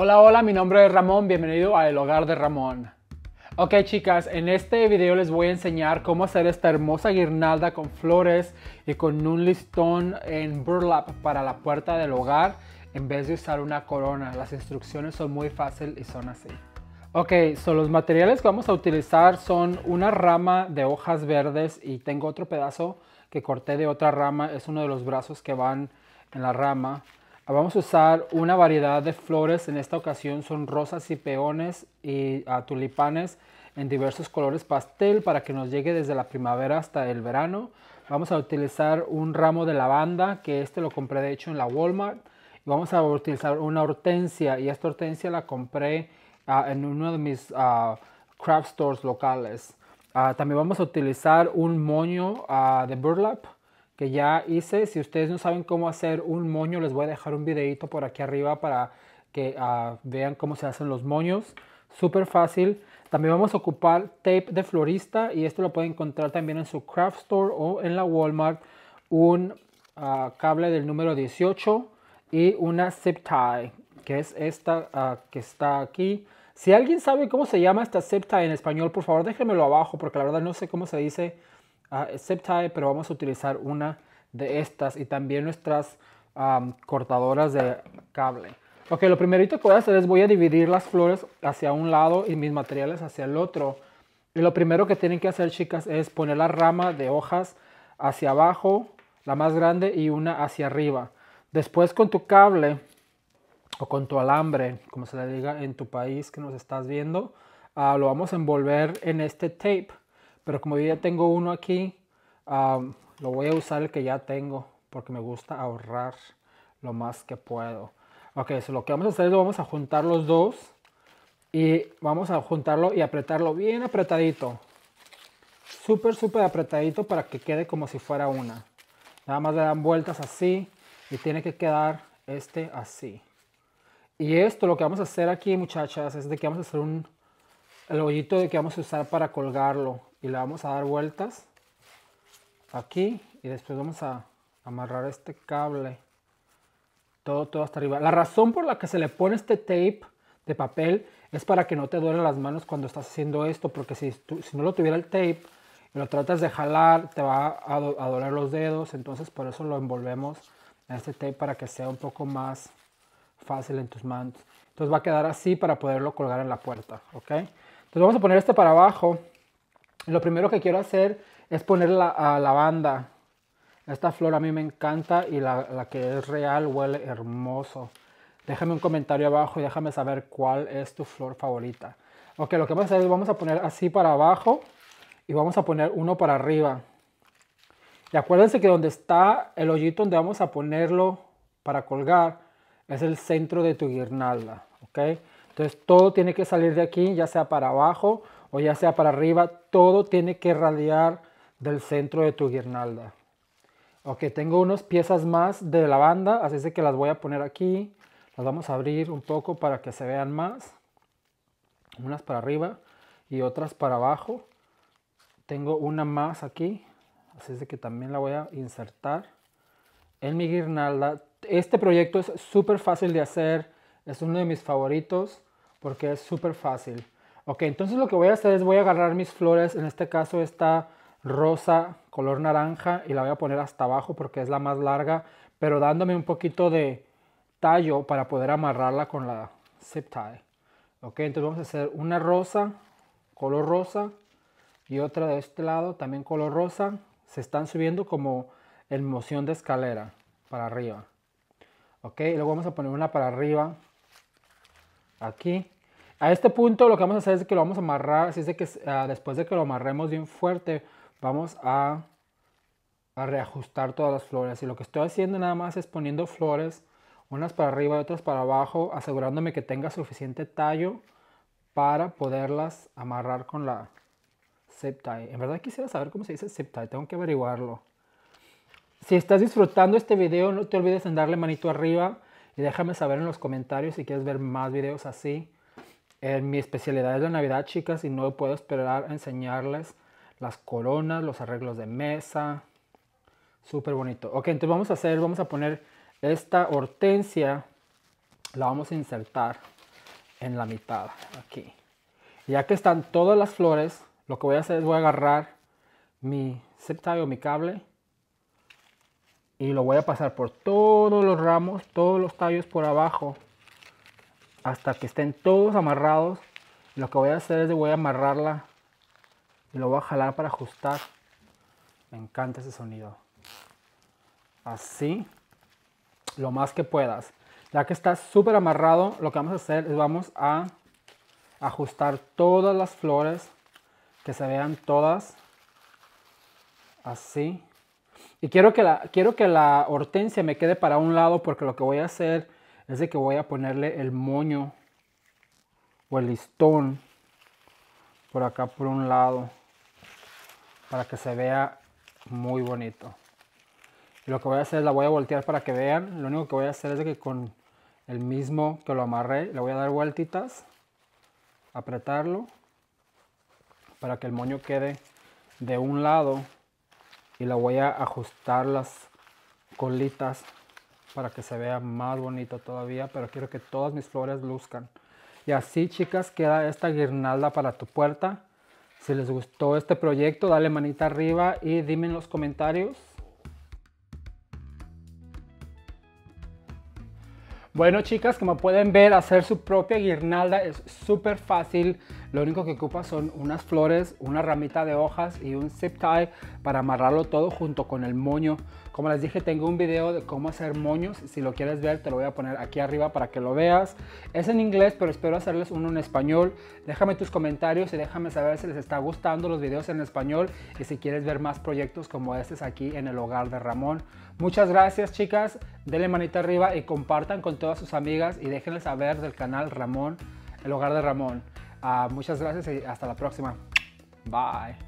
Hola, hola, mi nombre es Ramón, bienvenido a El Hogar de Ramón. Ok chicas, en este video les voy a enseñar cómo hacer esta hermosa guirnalda con flores y con un listón en burlap para la puerta del hogar en vez de usar una corona. Las instrucciones son muy fáciles y son así. Ok, so los materiales que vamos a utilizar son una rama de hojas verdes y tengo otro pedazo que corté de otra rama, es uno de los brazos que van en la rama. Vamos a usar una variedad de flores, en esta ocasión son rosas y peones y tulipanes en diversos colores pastel para que nos llegue desde la primavera hasta el verano. Vamos a utilizar un ramo de lavanda, que este lo compré de hecho en la Walmart. vamos a utilizar una hortensia y esta hortensia la compré ah, en uno de mis ah, craft stores locales. Ah, también vamos a utilizar un moño de burlap que ya hice. Si ustedes no saben cómo hacer un moño, les voy a dejar un videito por aquí arriba para que ah, vean cómo se hacen los moños. Súper fácil. También vamos a ocupar tape de florista y esto lo pueden encontrar también en su craft store o en la Walmart. Un ah, cable del número 18 y una zip tie, que es esta ah, que está aquí. Si alguien sabe cómo se llama esta zip tie en español, por favor déjenmelo abajo porque la verdad no sé cómo se dice. Ah, excepto, e, pero vamos a utilizar una de estas y también nuestras cortadoras de cable. Ok, lo primerito que voy a hacer es voy a dividir las flores hacia un lado y mis materiales hacia el otro. Y lo primero que tienen que hacer, chicas, es poner la rama de hojas hacia abajo, la más grande, y una hacia arriba. Después con tu cable o con tu alambre, como se le diga en tu país que nos estás viendo, ah, lo vamos a envolver en este tape. Pero como yo ya tengo uno aquí, lo voy a usar el que ya tengo porque me gusta ahorrar lo más que puedo. Ok, lo que vamos a hacer es vamos a juntar los dos y vamos a juntarlo y apretarlo bien apretadito. Súper, súper apretadito para que quede como si fuera una. Nada más le dan vueltas así y tiene que quedar este así. Y esto lo que vamos a hacer aquí, muchachas, es de que vamos a hacer un el hoyito de que vamos a usar para colgarlo y le vamos a dar vueltas aquí y después vamos a amarrar este cable todo todo hasta arriba la razón por la que se le pone este tape de papel es para que no te duelen las manos cuando estás haciendo esto porque si, si no lo tuviera el tape y lo tratas de jalar te va a, doler los dedos entonces por eso lo envolvemos en este tape para que sea un poco más fácil en tus manos entonces va a quedar así para poderlo colgar en la puerta ok entonces vamos a poner este para abajo lo primero que quiero hacer es poner la, a lavanda. Esta flor a mí me encanta y la, que es real huele hermoso. Déjame un comentario abajo y déjame saber cuál es tu flor favorita. Ok, lo que vamos a hacer es vamos a poner así para abajo y vamos a poner uno para arriba. Y acuérdense que donde está el hoyito donde vamos a ponerlo para colgar es el centro de tu guirnalda. Ok, entonces todo tiene que salir de aquí, ya sea para abajo o ya sea para arriba, todo tiene que radiar del centro de tu guirnalda. Ok, tengo unas piezas más de lavanda, así es de que las voy a poner aquí. Las vamos a abrir un poco para que se vean más. Unas para arriba y otras para abajo. Tengo una más aquí, así es de que también la voy a insertar en mi guirnalda. Este proyecto es súper fácil de hacer, es uno de mis favoritos porque es súper fácil. Ok, entonces lo que voy a hacer es voy a agarrar mis flores, en este caso esta rosa color naranja y la voy a poner hasta abajo porque es la más larga, pero dándome un poquito de tallo para poder amarrarla con la zip tie. Ok, entonces vamos a hacer una rosa, color rosa y otra de este lado también color rosa. Se están subiendo como en moción de escalera para arriba. Ok, y luego vamos a poner una para arriba aquí a este punto lo que vamos a hacer es que lo vamos a amarrar, así es de que ah, después de que lo amarremos bien fuerte, vamos a, a, reajustar todas las flores. Y lo que estoy haciendo nada más es poniendo flores, unas para arriba y otras para abajo, asegurándome que tenga suficiente tallo para poderlas amarrar con la zip tie. En verdad quisiera saber cómo se dice zip tie, tengo que averiguarlo. Si estás disfrutando este video, no te olvides en darle manito arriba y déjame saber en los comentarios si quieres ver más videos así. En mi especialidad es la Navidad, chicas, y no puedo esperar a enseñarles las coronas, los arreglos de mesa. Súper bonito. Ok, entonces vamos a hacer, vamos a poner esta hortensia, la vamos a insertar en la mitad, aquí. Ya que están todas las flores, lo que voy a hacer es voy a agarrar mi zip o mi cable y lo voy a pasar por todos los ramos, todos los tallos por abajo hasta que estén todos amarrados. Lo que voy a hacer es que voy a amarrarla y lo voy a jalar para ajustar. Me encanta ese sonido. Así, lo más que puedas. Ya que está súper amarrado, lo que vamos a hacer es vamos a ajustar todas las flores, que se vean todas así. Y quiero que la, quiero que la hortensia me quede para un lado porque lo que voy a hacer es de que voy a ponerle el moño o el listón por acá por un lado para que se vea muy bonito y lo que voy a hacer es la voy a voltear para que vean lo único que voy a hacer es que con el mismo que lo amarré le voy a dar vueltitas apretarlo para que el moño quede de un lado y la voy a ajustar las colitas para que se vea más bonito todavía, pero quiero que todas mis flores luzcan. Y así, chicas, queda esta guirnalda para tu puerta. Si les gustó este proyecto, dale manita arriba y dime en los comentarios. Bueno, chicas, como pueden ver, hacer su propia guirnalda es súper fácil. Lo único que ocupa son unas flores, una ramita de hojas y un zip tie para amarrarlo todo junto con el moño. Como les dije, tengo un video de cómo hacer moños. Si lo quieres ver, te lo voy a poner aquí arriba para que lo veas. Es en inglés, pero espero hacerles uno en español. Déjame tus comentarios y déjame saber si les está gustando los videos en español y si quieres ver más proyectos como este aquí en el hogar de Ramón. Muchas gracias, chicas. Denle manita arriba y compartan con todas sus amigas y déjenles saber del canal Ramón, el hogar de Ramón. Ah, muchas gracias y hasta la próxima. Bye.